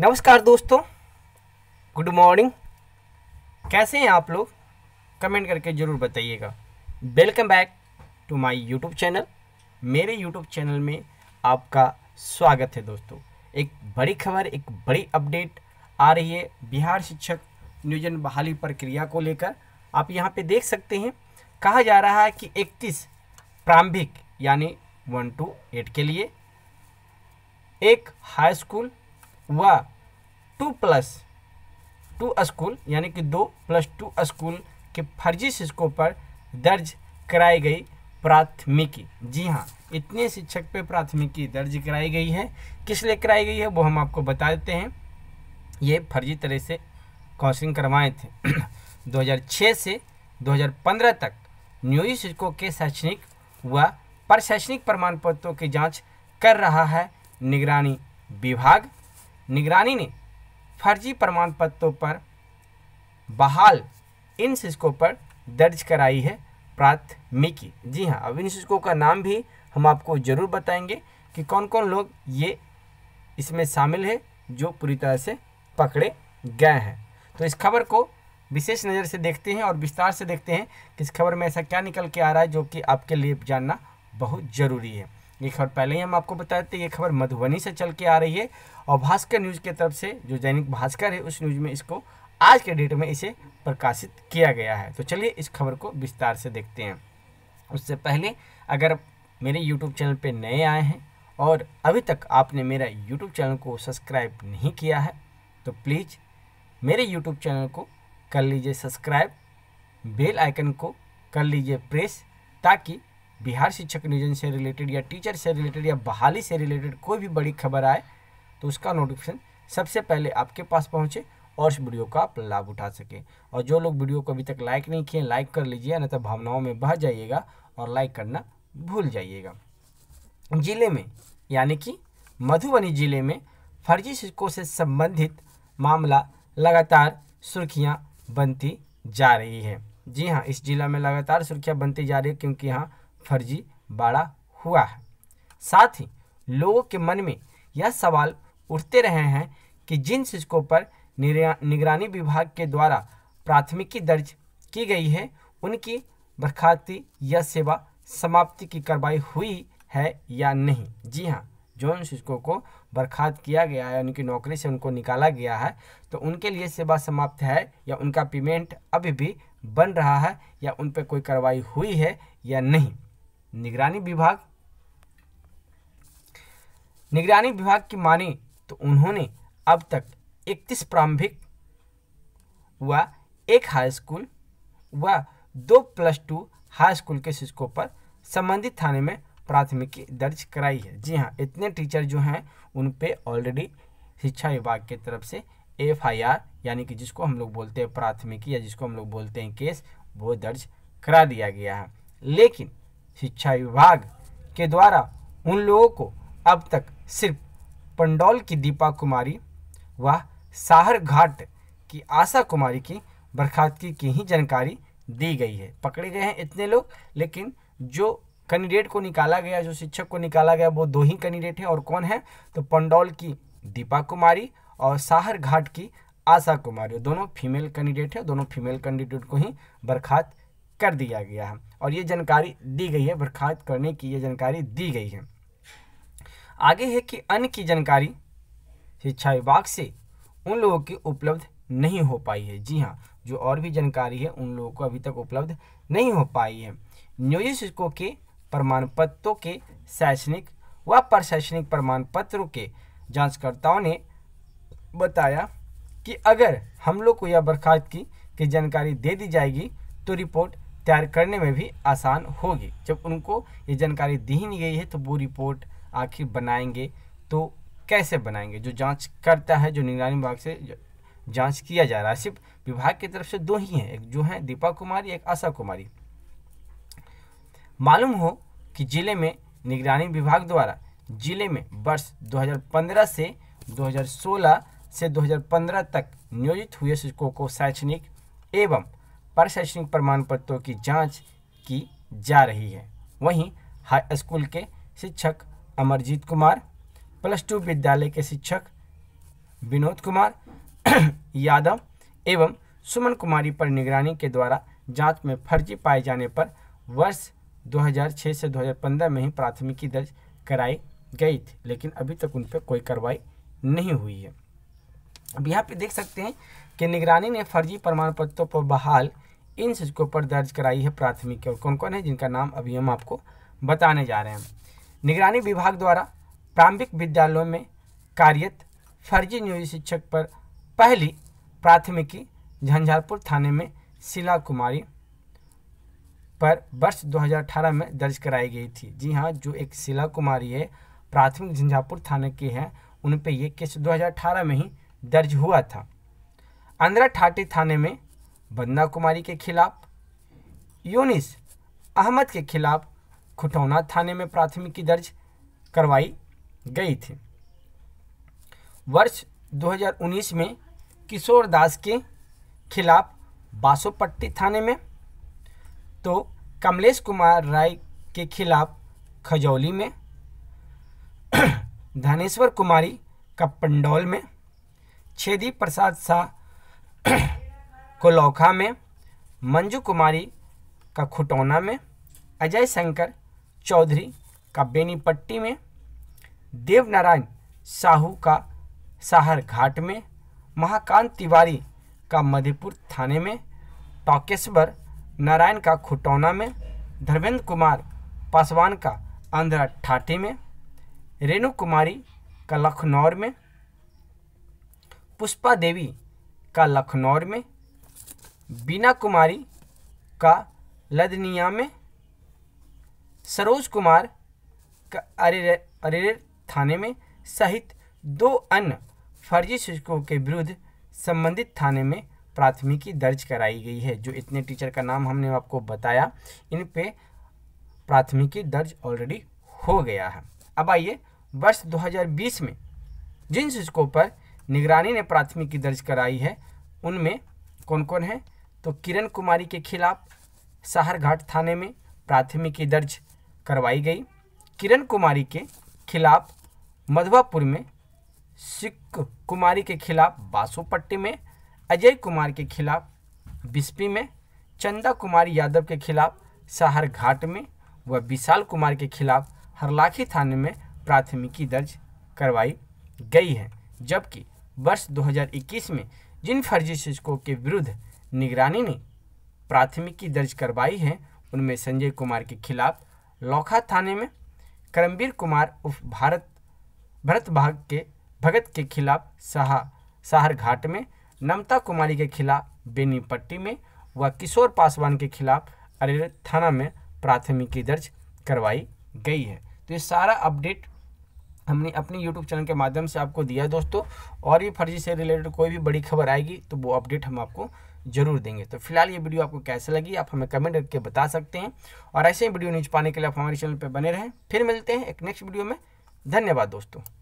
नमस्कार दोस्तों good morning कैसे हैं आप लोग कमेंट करके ज़रूर बताइएगा welcome back to my YouTube channel मेरे यूट्यूब चैनल में आपका स्वागत है दोस्तों एक बड़ी खबर एक बड़ी अपडेट आ रही है बिहार शिक्षक नियोजन बहाली प्रक्रिया को लेकर आप यहाँ पे देख सकते हैं कहा जा रहा है कि इकतीस प्रारंभिक यानी वन टू एट के लिए एक हाई स्कूल व टू प्लस टू स्कूल यानी कि दो प्लस टू स्कूल के फर्जी शिक्षकों पर दर्ज कराई गई प्राथमिकी जी हाँ इतने शिक्षक पे प्राथमिकी दर्ज कराई गई है किस लिए कराई गई है वो हम आपको बता देते हैं ये फर्जी तरह से काउंसलिंग करवाए थे 2006 से 2015 तक नियोजित शिक्षकों के शैक्षणिक व प्रशैक्षणिक प्रमाण पत्रों की जाँच कर रहा है निगरानी विभाग निगरानी ने फर्जी प्रमाण पत्रों पर बहाल इन शिक्षकों पर दर्ज कराई है प्राथमिकी जी हाँ अब इन शिक्षकों का नाम भी हम आपको ज़रूर बताएंगे कि कौन कौन लोग ये इसमें शामिल है जो पूरी तरह से पकड़े गए हैं तो इस खबर को विशेष नज़र से देखते हैं और विस्तार से देखते हैं कि इस खबर में ऐसा क्या निकल के आ रहा है जो कि आपके लिए जानना बहुत ज़रूरी है ये खबर पहले ही हम आपको बताए थे ये खबर मधुबनी से चल के आ रही है और भास्कर न्यूज़ के तरफ से जो दैनिक भास्कर है उस न्यूज़ में इसको आज के डेट में इसे प्रकाशित किया गया है तो चलिए इस खबर को विस्तार से देखते हैं उससे पहले अगर मेरे यूट्यूब चैनल पर नए आए हैं और अभी तक आपने मेरा यूट्यूब चैनल को सब्सक्राइब नहीं किया है तो प्लीज़ मेरे यूट्यूब चैनल को कर लीजिए सब्सक्राइब बेल आइकन को कर लीजिए प्रेस ताकि बिहार शिक्षक नियोजन से रिलेटेड या टीचर से रिलेटेड या बहाली से रिलेटेड कोई भी बड़ी खबर आए तो उसका नोटिफिकेशन सबसे पहले आपके पास पहुँचे और इस वीडियो का आप लाभ उठा सके और जो लोग वीडियो को अभी तक लाइक नहीं किए लाइक कर लीजिए अन्यथा भावनाओं में बह जाइएगा और लाइक करना भूल जाइएगा जिले में यानी कि मधुबनी जिले में फर्जी शिक्षकों से संबंधित मामला लगातार सुर्खियां बनती जा रही है जी हाँ इस जिला में लगातार सुर्खियां बनती जा रही है क्योंकि यहाँ फर्जी बाड़ा हुआ है साथ ही लोगों के मन में यह सवाल उठते रहे हैं कि जिन शिक्षकों पर निगरानी विभाग के द्वारा प्राथमिकी दर्ज की गई है उनकी बर्खास्ती या सेवा समाप्ति की कार्रवाई हुई है या नहीं जी हाँ जो उन शिक्षकों को बर्खास्त किया गया है उनकी नौकरी से उनको निकाला गया है तो उनके लिए सेवा समाप्त है या उनका पेमेंट अभी भी बन रहा है या उन पर कोई कार्रवाई हुई है या नहीं निगरानी विभाग निगरानी विभाग की माने तो उन्होंने अब तक 31 प्रारंभिक व एक हाई स्कूल व दो प्लस टू हाई स्कूल के शिक्षकों पर संबंधित थाने में प्राथमिकी दर्ज कराई है जी हाँ इतने टीचर जो हैं उन पे ऑलरेडी शिक्षा विभाग की तरफ से एफ आई आर यानी कि जिसको हम लोग बोलते हैं प्राथमिकी या जिसको हम लोग बोलते हैं केस वो दर्ज करा दिया गया है लेकिन शिक्षा विभाग के द्वारा उन लोगों को अब तक सिर्फ पंडौल की दीपा कुमारी व साहर घाट की आशा कुमारी की बर्खास्तगी की ही जानकारी दी गई है पकड़े गए हैं इतने लोग लेकिन जो कैंडिडेट को निकाला गया जो शिक्षक को निकाला गया वो दो ही कैंडिडेट हैं और कौन है तो पंडौल की दीपा कुमारी और साहर घाट की आशा कुमारी दोनों फीमेल कैंडिडेट हैं दोनों फीमेल कैंडिडेट को ही बर्खास्त कर दिया गया है और ये जानकारी दी गई है बर्खास्त करने की ये जानकारी दी गई है आगे है कि अन्य की जानकारी शिक्षा विभाग से उन लोगों की उपलब्ध नहीं हो पाई है जी हाँ जो और भी जानकारी है उन लोगों को अभी तक उपलब्ध नहीं हो पाई है नियोजित शिक्षकों के प्रमाण पत्रों के शैक्षणिक व प्रशैक्षणिक प्रमाण पत्रों के जांचकर्ताओं ने बताया कि अगर हम लोग को यह बर्खास्त की की जानकारी दे दी जाएगी तो रिपोर्ट तैयार करने में भी आसान होगी जब उनको ये जानकारी दी ही नहीं गई है तो वो रिपोर्ट आखिर बनाएंगे तो कैसे बनाएंगे जो जांच करता है जो निगरानी विभाग से जांच किया जा रहा है सिर्फ विभाग की तरफ से दो ही हैं एक जो हैं दीपा कुमारी एक आशा कुमारी मालूम हो कि जिले में निगरानी विभाग द्वारा जिले में वर्ष 2015 से 2016 से 2015 तक नियोजित हुए शिक्षकों को शैक्षणिक एवं प्रशैक्षणिक प्रमाण पत्रों की जांच की जा रही है वहीं हाई स्कूल के शिक्षक अमरजीत कुमार प्लस टू विद्यालय के शिक्षक विनोद कुमार यादव एवं सुमन कुमारी पर निगरानी के द्वारा जांच में फर्जी पाए जाने पर वर्ष 2006 से 2015 में ही प्राथमिकी दर्ज कराई गई थी लेकिन अभी तक उन पर कोई कार्रवाई नहीं हुई है अब यहाँ पे देख सकते हैं कि निगरानी ने फर्जी प्रमाण पत्रों पर बहाल इन शिक्षकों पर दर्ज कराई है प्राथमिकी और कौन कौन है जिनका नाम अभी हम आपको बताने जा रहे हैं निगरानी विभाग द्वारा प्रारंभिक विद्यालयों में कार्यरत फर्जी नियोजित शिक्षक पर पहली प्राथमिकी झंझारपुर थाने में शिला कुमारी पर वर्ष 2018 में दर्ज कराई गई थी जी हाँ जो एक शिला कुमारी है प्राथमिक झंझारपुर थाने की है उन पर यह केस 2018 में ही दर्ज हुआ था अंदरा ठाटी थाने में बन्ना कुमारी के खिलाफ यूनिस अहमद के खिलाफ खुटौना थाने में प्राथमिकी दर्ज करवाई गई थी वर्ष 2019 में किशोर दास के खिलाफ बासोपट्टी थाने में तो कमलेश कुमार राय के खिलाफ खजौली में धनेश्वर कुमारी कपंडौल में छेदी प्रसाद शाह कोलौखा में मंजू कुमारी का खुटौना में अजय शंकर चौधरी का बेनीपट्टी में देवनारायण साहू का साहर घाट में महाकांत तिवारी का मधेपुर थाने में टॉकेश्वर नारायण का खुटौना में धर्मेंद्र कुमार पासवान का आंध्रा ठाटी में रेणु कुमारी का लखनौर में पुष्पा देवी का लखनौर में बीना कुमारी का लदनिया में सरोज कुमार का अरे अरेर थाने में सहित दो अन्य फर्जी शिक्षकों के विरुद्ध संबंधित थाने में प्राथमिकी दर्ज कराई गई है जो इतने टीचर का नाम हमने आपको बताया इन पे प्राथमिकी दर्ज ऑलरेडी हो गया है अब आइए वर्ष 2020 में जिन शिक्षकों पर निगरानी ने प्राथमिकी दर्ज कराई है उनमें कौन कौन है तो किरण कुमारी के खिलाफ सहरघाट थाने में प्राथमिकी दर्ज करवाई गई किरण कुमारी के खिलाफ मधुबापुर में सिख कुमारी के खिलाफ बासोपट्टी में अजय कुमार के खिलाफ बिस्पी में चंदा कुमारी यादव के खिलाफ सहरघाट में व विशाल कुमार के खिलाफ हरलाखी थाने में प्राथमिकी दर्ज करवाई गई है जबकि वर्ष 2021 में जिन फर्जी शिक्षकों के विरुद्ध निगरानी ने प्राथमिकी दर्ज करवाई है उनमें संजय कुमार के खिलाफ लौखा थाने में करमवीर कुमार उफ भारत भरत भाग के भगत के खिलाफ सहा सहर घाट में नमता कुमारी के खिलाफ बेनीपट्टी में व किशोर पासवान के खिलाफ अरेर थाना में प्राथमिकी दर्ज करवाई गई है तो ये सारा अपडेट हमने अपने YouTube चैनल के माध्यम से आपको दिया दोस्तों और भी फर्जी से रिलेटेड कोई भी बड़ी खबर आएगी तो वो अपडेट हम आपको जरूर देंगे तो फिलहाल ये वीडियो आपको कैसे लगी आप हमें कमेंट करके बता सकते हैं और ऐसे ही वीडियो न्यूज पाने के लिए आप हमारे चैनल पर बने रहें फिर मिलते हैं एक नेक्स्ट वीडियो में धन्यवाद दोस्तों